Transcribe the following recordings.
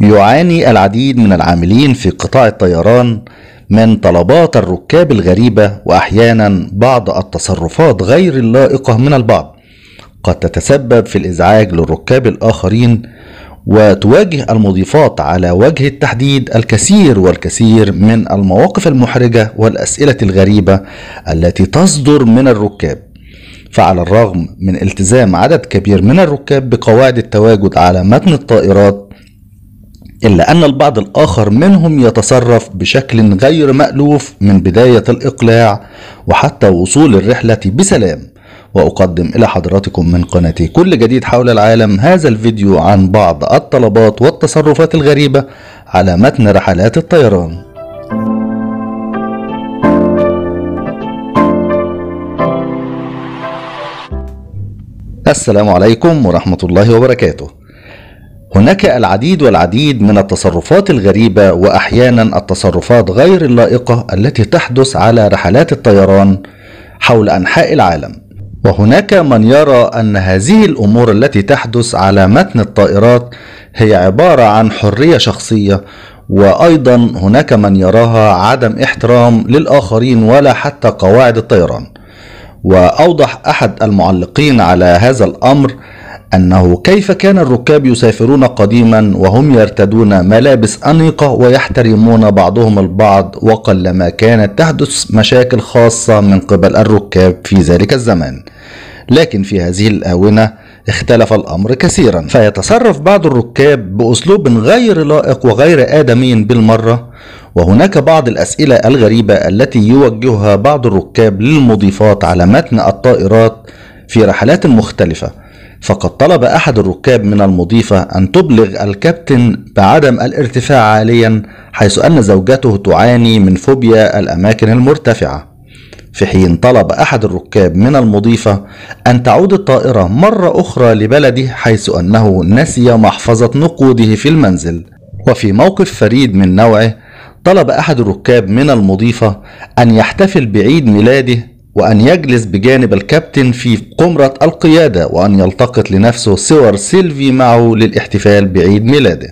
يعاني العديد من العاملين في قطاع الطيران من طلبات الركاب الغريبه واحيانا بعض التصرفات غير اللائقه من البعض قد تتسبب في الازعاج للركاب الاخرين وتواجه المضيفات على وجه التحديد الكثير والكثير من المواقف المحرجه والاسئله الغريبه التي تصدر من الركاب فعلى الرغم من التزام عدد كبير من الركاب بقواعد التواجد على متن الطائرات إلا أن البعض الآخر منهم يتصرف بشكل غير مألوف من بداية الإقلاع وحتى وصول الرحلة بسلام وأقدم إلى حضراتكم من قناتي كل جديد حول العالم هذا الفيديو عن بعض الطلبات والتصرفات الغريبة على متن رحلات الطيران السلام عليكم ورحمة الله وبركاته. هناك العديد والعديد من التصرفات الغريبة وأحيانا التصرفات غير اللائقة التي تحدث على رحلات الطيران حول أنحاء العالم. وهناك من يرى أن هذه الأمور التي تحدث على متن الطائرات هي عبارة عن حرية شخصية وأيضا هناك من يراها عدم احترام للآخرين ولا حتى قواعد الطيران وأوضح أحد المعلقين على هذا الأمر أنه كيف كان الركاب يسافرون قديما وهم يرتدون ملابس أنيقة ويحترمون بعضهم البعض وقلما كانت تحدث مشاكل خاصة من قبل الركاب في ذلك الزمان لكن في هذه الآونة اختلف الأمر كثيرا فيتصرف بعض الركاب بأسلوب غير لائق وغير آدمي بالمرة وهناك بعض الأسئلة الغريبة التي يوجهها بعض الركاب للمضيفات على متن الطائرات في رحلات مختلفة فقد طلب أحد الركاب من المضيفة أن تبلغ الكابتن بعدم الارتفاع عاليا حيث أن زوجته تعاني من فوبيا الأماكن المرتفعة في حين طلب أحد الركاب من المضيفة أن تعود الطائرة مرة أخرى لبلده حيث أنه نسي محفظة نقوده في المنزل وفي موقف فريد من نوعه طلب أحد الركاب من المضيفة أن يحتفل بعيد ميلاده وأن يجلس بجانب الكابتن في قمرة القيادة وأن يلتقط لنفسه صور سيلفي معه للاحتفال بعيد ميلاده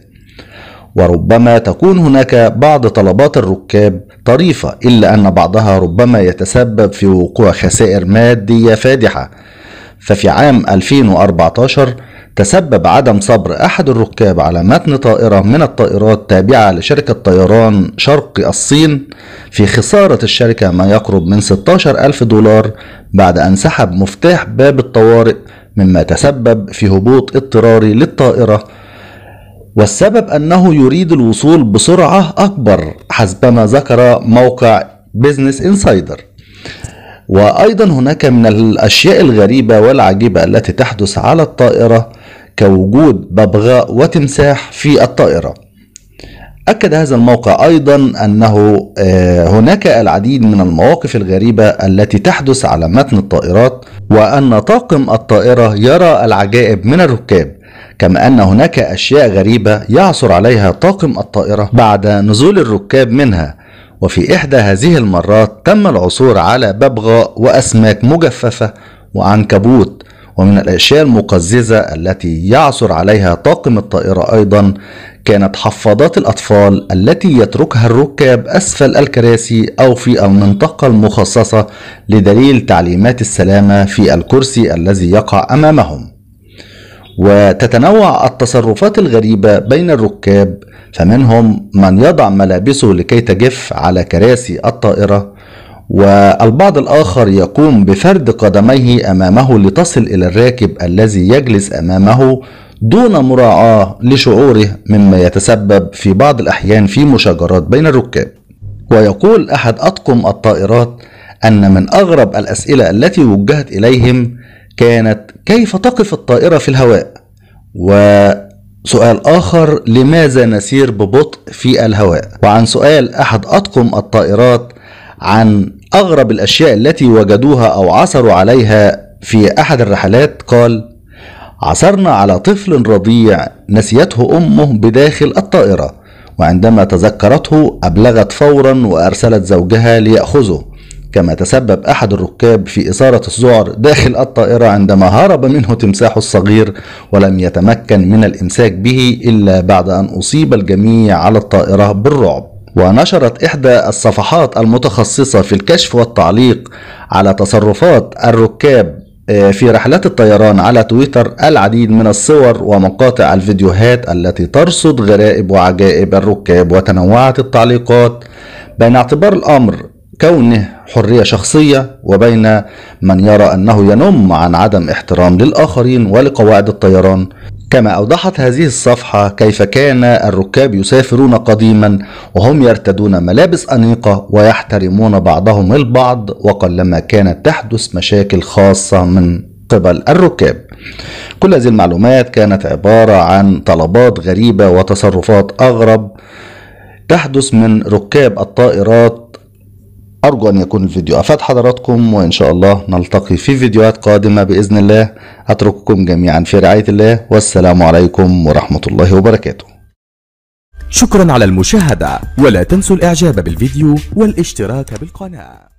وربما تكون هناك بعض طلبات الركاب طريفة إلا أن بعضها ربما يتسبب في وقوع خسائر مادية فادحة ففي عام 2014 تسبب عدم صبر أحد الركاب على متن طائرة من الطائرات تابعة لشركة طيران شرق الصين في خسارة الشركة ما يقرب من 16 ألف دولار بعد أن سحب مفتاح باب الطوارئ مما تسبب في هبوط اضطراري للطائرة والسبب أنه يريد الوصول بسرعة أكبر حسبما ذكر موقع بيزنس انسايدر وأيضا هناك من الأشياء الغريبة والعجيبة التي تحدث على الطائرة كوجود ببغاء وتمساح في الطائرة أكد هذا الموقع أيضا أنه آه، هناك العديد من المواقف الغريبة التي تحدث على متن الطائرات وأن طاقم الطائرة يرى العجائب من الركاب كما أن هناك أشياء غريبة يعثر عليها طاقم الطائرة بعد نزول الركاب منها وفي إحدى هذه المرات تم العثور على ببغاء وأسماك مجففة وعنكبوت ومن الأشياء المقززة التي يعثر عليها طاقم الطائرة أيضا كانت حفاضات الأطفال التي يتركها الركاب أسفل الكراسي أو في المنطقة المخصصة لدليل تعليمات السلامة في الكرسي الذي يقع أمامهم وتتنوع التصرفات الغريبة بين الركاب فمنهم من يضع ملابسه لكي تجف على كراسي الطائرة والبعض الآخر يقوم بفرد قدميه أمامه لتصل إلى الراكب الذي يجلس أمامه دون مراعاة لشعوره مما يتسبب في بعض الأحيان في مشاجرات بين الركاب ويقول أحد أطقم الطائرات أن من أغرب الأسئلة التي وجهت إليهم كانت كيف تقف الطائرة في الهواء وسؤال آخر لماذا نسير ببطء في الهواء وعن سؤال أحد أطقم الطائرات عن أغرب الأشياء التي وجدوها أو عثروا عليها في أحد الرحلات قال: عثرنا على طفل رضيع نسيته أمه بداخل الطائرة، وعندما تذكرته أبلغت فورا وأرسلت زوجها ليأخذه، كما تسبب أحد الركاب في إثارة الذعر داخل الطائرة عندما هرب منه تمساحه الصغير ولم يتمكن من الإمساك به إلا بعد أن أصيب الجميع على الطائرة بالرعب. ونشرت إحدى الصفحات المتخصصة في الكشف والتعليق على تصرفات الركاب آه، في رحلات الطيران على تويتر العديد من الصور ومقاطع الفيديوهات التي ترصد غرائب وعجائب الركاب وتنوعت التعليقات بين اعتبار الأمر كونه حرية شخصية وبين من يرى أنه ينم عن عدم احترام للآخرين ولقواعد الطيران كما أوضحت هذه الصفحة كيف كان الركاب يسافرون قديما وهم يرتدون ملابس أنيقة ويحترمون بعضهم البعض وقلما كانت تحدث مشاكل خاصة من قبل الركاب كل هذه المعلومات كانت عبارة عن طلبات غريبة وتصرفات أغرب تحدث من ركاب الطائرات أرجو أن يكون الفيديو أفاد حضراتكم وإن شاء الله نلتقي في فيديوهات قادمة بإذن الله أترككم جميعا في رعاية الله والسلام عليكم ورحمة الله وبركاته شكرا على المشاهدة ولا تنسوا الإعجاب بالفيديو والاشتراك بالقناة